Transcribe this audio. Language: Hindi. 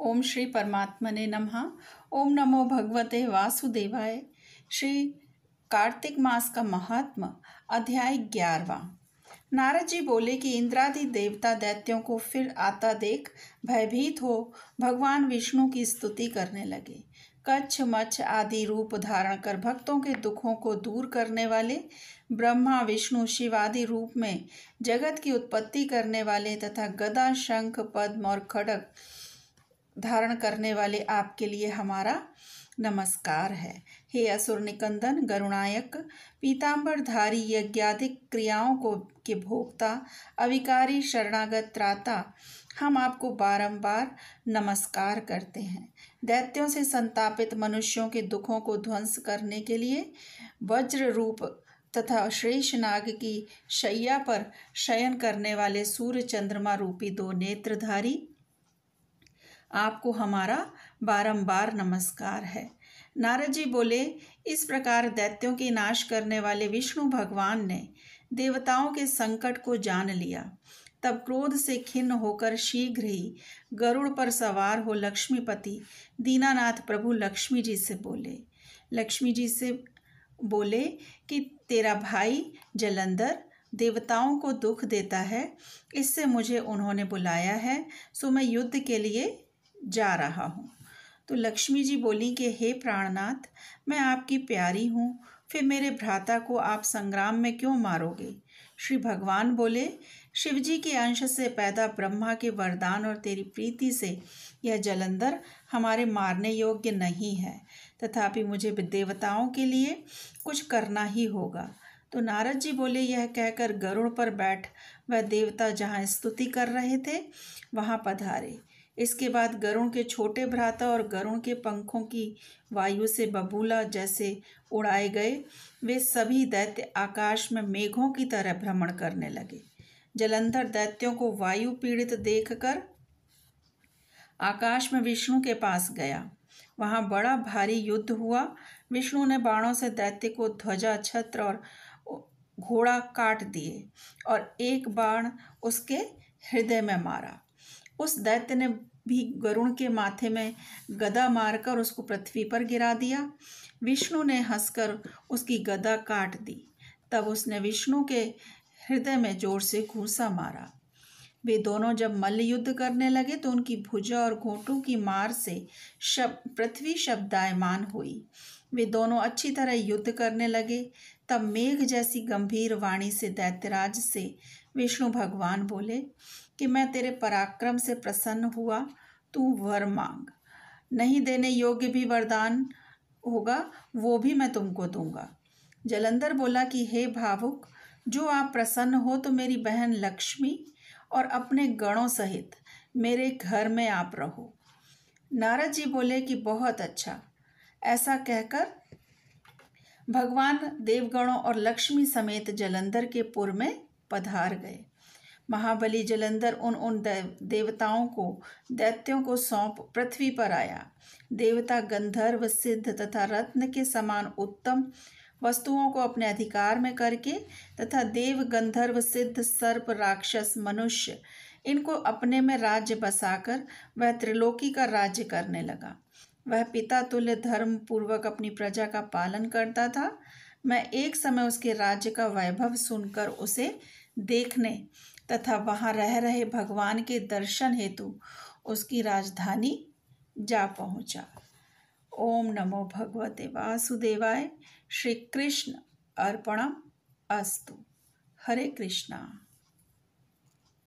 ओम श्री परमात्मने नमः ओम नमो भगवते वासुदेवाय श्री कार्तिक मास का महात्मा अध्याय ग्यारहवा नारद जी बोले कि इंद्रादि देवता दैत्यों को फिर आता देख भयभीत हो भगवान विष्णु की स्तुति करने लगे कच्छ मच्छ आदि रूप धारण कर भक्तों के दुखों को दूर करने वाले ब्रह्मा विष्णु शिव आदि रूप में जगत की उत्पत्ति करने वाले तथा गदा शंख पद्म और खड़क धारण करने वाले आपके लिए हमारा नमस्कार है हे असुर निकंदन गरुणायक पीताम्बरधारी यज्ञाधिक क्रियाओं को के भोक्ता अविकारी शरणागत त्राता हम आपको बारंबार नमस्कार करते हैं दैत्यों से संतापित मनुष्यों के दुखों को ध्वंस करने के लिए वज्र रूप तथा श्रेष नाग की शैया पर शयन करने वाले सूर्य चंद्रमा रूपी दो नेत्रधारी आपको हमारा बारंबार नमस्कार है नारद जी बोले इस प्रकार दैत्यों के नाश करने वाले विष्णु भगवान ने देवताओं के संकट को जान लिया तब क्रोध से खिन्न होकर शीघ्र ही गरुड़ पर सवार हो लक्ष्मीपति दीनानाथ प्रभु लक्ष्मी जी से बोले लक्ष्मी जी से बोले कि तेरा भाई जलंधर देवताओं को दुख देता है इससे मुझे उन्होंने बुलाया है सो मैं युद्ध के लिए जा रहा हूँ तो लक्ष्मी जी बोली कि हे प्राणनाथ मैं आपकी प्यारी हूँ फिर मेरे भ्राता को आप संग्राम में क्यों मारोगे श्री भगवान बोले शिवजी के अंश से पैदा ब्रह्मा के वरदान और तेरी प्रीति से यह जलंधर हमारे मारने योग्य नहीं है तथापि मुझे देवताओं के लिए कुछ करना ही होगा तो नारद जी बोले यह कहकर गरुड़ पर बैठ वह देवता जहाँ स्तुति कर रहे थे वहाँ पधारे इसके बाद गरुण के छोटे भ्राता और गरुण के पंखों की वायु से बबूला जैसे उड़ाए गए वे सभी दैत्य आकाश में मेघों की तरह भ्रमण करने लगे जलंधर दैत्यों को वायु पीड़ित देखकर आकाश में विष्णु के पास गया वहाँ बड़ा भारी युद्ध हुआ विष्णु ने बाणों से दैत्य को ध्वजा छत्र और घोड़ा काट दिए और एक बाण उसके हृदय में मारा उस दैत्य ने भी गरुण के माथे में गदा मारकर उसको पृथ्वी पर गिरा दिया विष्णु ने हंसकर उसकी गदा काट दी तब उसने विष्णु के हृदय में जोर से घूसा मारा वे दोनों जब मल्ल युद्ध करने लगे तो उनकी भुजा और घोटों की मार से शब पृथ्वी शब्दायमान हुई वे दोनों अच्छी तरह युद्ध करने लगे तब मेघ जैसी गंभीर वाणी से दैत्यराज से विष्णु भगवान बोले कि मैं तेरे पराक्रम से प्रसन्न हुआ तू वर मांग नहीं देने योग्य भी वरदान होगा वो भी मैं तुमको दूंगा जलंधर बोला कि हे भावुक जो आप प्रसन्न हो तो मेरी बहन लक्ष्मी और अपने गणों सहित मेरे घर में आप रहो नारद जी बोले कि बहुत अच्छा ऐसा कहकर भगवान देवगणों और लक्ष्मी समेत जलंधर के पुर में पधार गए महाबली जलंधर उन उन देवताओं को दैत्यों को सौंप पृथ्वी पर आया देवता गंधर्व सिद्ध तथा रत्न के समान उत्तम वस्तुओं को अपने अधिकार में करके तथा देव गंधर्व सिद्ध सर्प राक्षस मनुष्य इनको अपने में राज्य बसाकर वह त्रिलोकी का राज्य करने लगा वह पिता तुल्य धर्म पूर्वक अपनी प्रजा का पालन करता था मैं एक समय उसके राज्य का वैभव सुनकर उसे देखने तथा वहाँ रह रहे भगवान के दर्शन हेतु उसकी राजधानी जा पहुँचा ओम नमो भगवते वासुदेवाय श्री कृष्ण अर्पणम अस्तु हरे कृष्णा